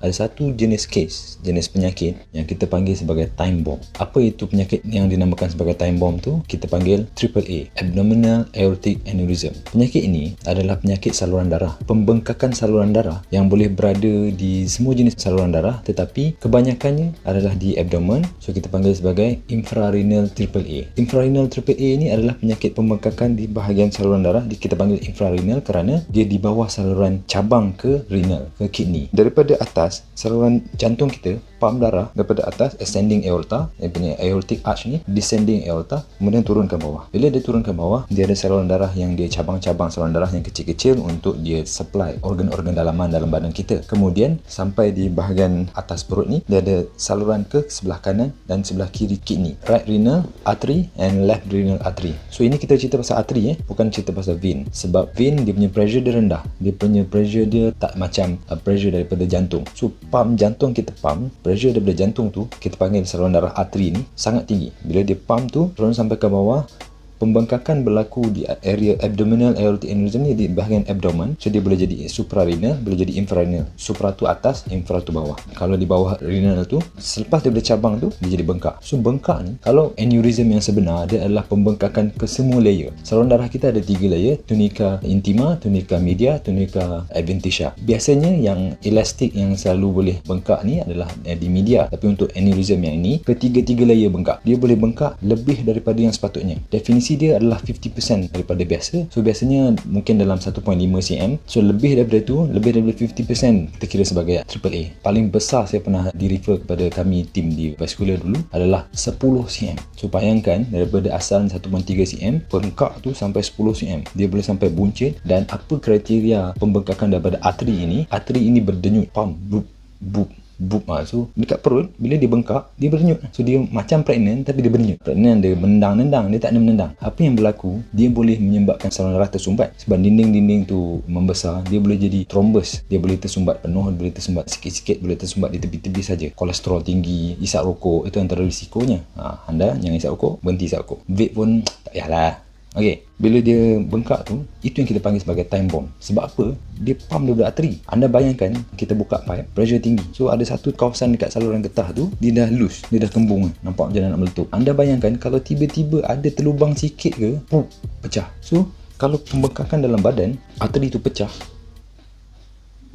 ada satu jenis case, jenis penyakit yang kita panggil sebagai time bomb. Apa itu penyakit yang dinamakan sebagai time bomb tu? Kita panggil triple A, abdominal aortic aneurysm. Penyakit ini adalah penyakit saluran darah, pembengkakan saluran darah yang boleh berada di semua jenis saluran darah tetapi kebanyakannya adalah di abdomen. So kita panggil sebagai infrarenal triple A. Infrarenal triple A ini adalah penyakit pembengkakan di bahagian saluran darah. Kita panggil infrarenal kerana dia di bawah saluran cabang ke renal, ke kidney. Daripada atas atas saluran jantung kita pump darah daripada atas ascending aorta yang punya aortic arch ni descending aorta kemudian turun ke bawah bila dia turun ke bawah dia ada saluran darah yang dia cabang-cabang saluran darah yang kecil-kecil untuk dia supply organ-organ dalaman dalam badan kita kemudian sampai di bahagian atas perut ni dia ada saluran ke sebelah kanan dan sebelah kiri kidney right renal artery and left renal artery so ini kita cerita pasal artery eh bukan cerita pasal vein sebab vein dia punya pressure dia rendah dia punya pressure dia tak macam uh, pressure daripada jantung So pump jantung kita pump, pressure daripada jantung tu kita panggil saluran darah arteri ni sangat tinggi. Bila dia pump tu, turun sampai ke bawah, pembengkakan berlaku di area abdominal aortic aneurysm ni di bahagian abdomen so dia boleh jadi suprarenal boleh jadi infrarenal supra tu atas infra tu bawah kalau di bawah renal tu selepas dia boleh cabang tu dia jadi bengkak so bengkak ni kalau aneurysm yang sebenar dia adalah pembengkakan ke semua layer saluran darah kita ada tiga layer tunika intima tunika media tunika adventitia biasanya yang elastik yang selalu boleh bengkak ni adalah di media tapi untuk aneurysm yang ini ketiga-tiga layer bengkak dia boleh bengkak lebih daripada yang sepatutnya definisi tendensi dia adalah 50% daripada biasa so biasanya mungkin dalam 1.5 cm so lebih daripada tu lebih daripada 50% kita kira sebagai AAA paling besar saya pernah di-refer kepada kami tim di vascular dulu adalah 10 cm so bayangkan daripada asal 1.3 cm bengkak tu sampai 10 cm dia boleh sampai buncit dan apa kriteria pembengkakan daripada arteri ini arteri ini berdenyut pam bup bup boob ah. So dekat perut bila dia bengkak, dia berdenyut. So dia macam pregnant tapi dia berdenyut. Pregnant dia mendang-nendang, dia tak ada menendang. Apa yang berlaku? Dia boleh menyebabkan saluran darah tersumbat sebab dinding-dinding tu membesar, dia boleh jadi trombus. Dia boleh tersumbat penuh, boleh tersumbat sikit-sikit, boleh tersumbat di tepi-tepi saja. Kolesterol tinggi, isap rokok itu antara risikonya. Ha, anda yang isap rokok, berhenti isap rokok. Vape pun tak payahlah. Okey, bila dia bengkak tu, itu yang kita panggil sebagai time bomb. Sebab apa? Dia pump daripada arteri. Anda bayangkan kita buka pipe, pressure tinggi. So ada satu kawasan dekat saluran getah tu, dia dah loose, dia dah kembung. Nampak macam nak meletup. Anda bayangkan kalau tiba-tiba ada terlubang sikit ke, pum, pecah. So kalau pembengkakan dalam badan, arteri tu pecah.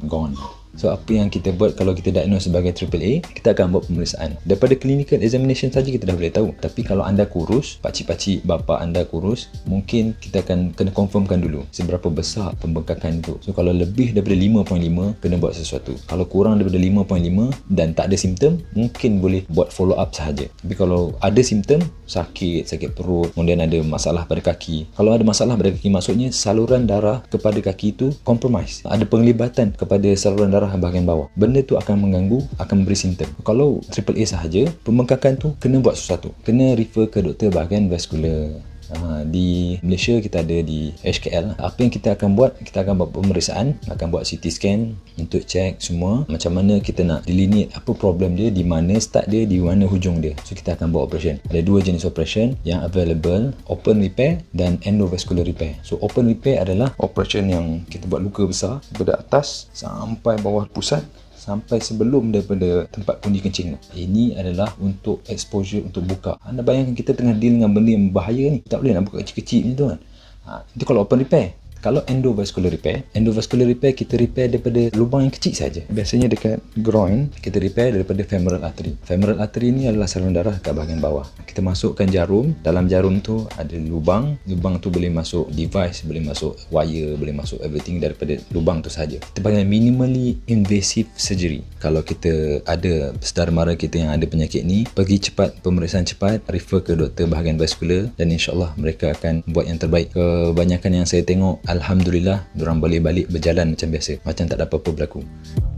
Gone. So apa yang kita buat kalau kita diagnose sebagai triple A, kita akan buat pemeriksaan. Daripada clinical examination saja kita dah boleh tahu. Tapi kalau anda kurus, pakcik-pakcik, bapa anda kurus, mungkin kita akan kena confirmkan dulu seberapa besar pembengkakan itu. So kalau lebih daripada 5.5, kena buat sesuatu. Kalau kurang daripada 5.5 dan tak ada simptom, mungkin boleh buat follow up sahaja. Tapi kalau ada simptom, sakit, sakit perut, kemudian ada masalah pada kaki. Kalau ada masalah pada kaki, maksudnya saluran darah kepada kaki itu compromise. Ada penglibatan kepada saluran darah arah bahagian bawah. Benda tu akan mengganggu, akan memberi simptom. Kalau triple AAA sahaja, pembengkakan tu kena buat sesuatu. Kena refer ke doktor bahagian vascular sama di Malaysia kita ada di HKL apa yang kita akan buat kita akan buat pemeriksaan akan buat CT scan untuk check semua macam mana kita nak delineate apa problem dia di mana start dia di mana hujung dia so kita akan buat operation ada dua jenis operation yang available open repair dan endovascular repair so open repair adalah operation yang kita buat luka besar daripada atas sampai bawah pusat sampai sebelum daripada tempat kunci kencing ini adalah untuk exposure untuk buka anda bayangkan kita tengah deal dengan benda yang bahaya ni tak boleh nak buka kecil-kecil ni tuan ha, itu kalau open repair kalau endovascular repair, endovascular repair kita repair daripada lubang yang kecil saja. Biasanya dekat groin, kita repair daripada femoral artery. Femoral artery ni adalah saluran darah dekat bahagian bawah kita masukkan jarum dalam jarum tu ada lubang lubang tu boleh masuk device boleh masuk wire boleh masuk everything daripada lubang tu saja. kita panggil minimally invasive surgery kalau kita ada sedara mara kita yang ada penyakit ni pergi cepat pemeriksaan cepat refer ke doktor bahagian vascular dan insyaAllah mereka akan buat yang terbaik kebanyakan yang saya tengok Alhamdulillah diorang boleh balik berjalan macam biasa macam tak ada apa-apa berlaku Thank you